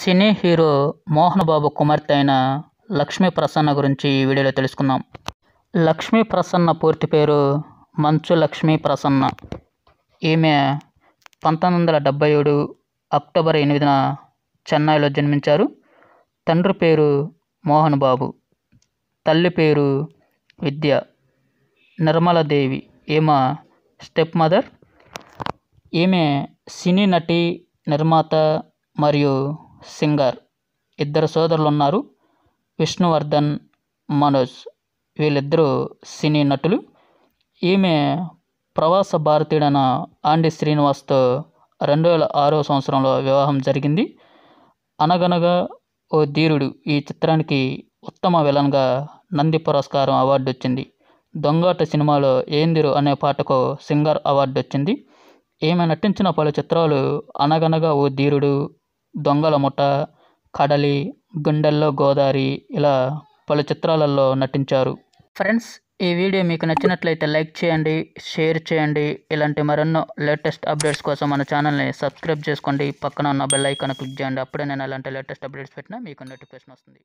cine hero Mohan బాబు కుమార్తె అయిన లక్ష్మీ ప్రసన్న గురించి ఈ వీడియోలో తెలుసుకుందాం లక్ష్మీ ప్రసన్న పూర్తి పేరు మంచు లక్ష్మీ ప్రసన్న ఈమె పంతొమ్మిది వందల ఏడు అక్టోబర్ ఎనిమిదిన చెన్నైలో జన్మించారు తండ్రి పేరు మోహన్ బాబు తల్లి పేరు విద్య నిర్మలదేవి ఈమె స్టెప్ మదర్ ఈమె సినీ నటి నిర్మాత మరియు సింగర్ ఇద్దరు సోదరులు ఉన్నారు విష్ణువర్ధన్ మనోజ్ వీళ్ళిద్దరూ సినీ నటులు ఈమె ప్రవాస భారతీయుడైన ఆండి శ్రీనివాస్తో రెండు వేల ఆరో సంవత్సరంలో వివాహం జరిగింది అనగనగా ఓ ధీరుడు ఈ చిత్రానికి ఉత్తమ విలన్గా నంది పురస్కారం అవార్డు వచ్చింది దొంగాట సినిమాలో ఏందిరు అనే పాటకు సింగర్ అవార్డు వచ్చింది ఈమె నటించిన పలు చిత్రాలు అనగనగా ఓ ధీరుడు దొంగల ముఠ కడలి గుండెల్లో గోదారి ఇలా పలు చిత్రాలలో నటించారు ఫ్రెండ్స్ ఈ వీడియో మీకు నచ్చినట్లయితే లైక్ చేయండి షేర్ చేయండి ఇలాంటి మరెన్నో లేటెస్ట్ అప్డేట్స్ కోసం మన ఛానల్ని సబ్స్క్రైబ్ చేసుకోండి పక్కన ఉన్న బెల్ ఐకాన్ క్లిక్ చేయండి అప్పుడే నేను అలాంటి లేటెస్ట్ అప్డేట్స్ పెట్టినా మీకు నోటిఫికేషన్ వస్తుంది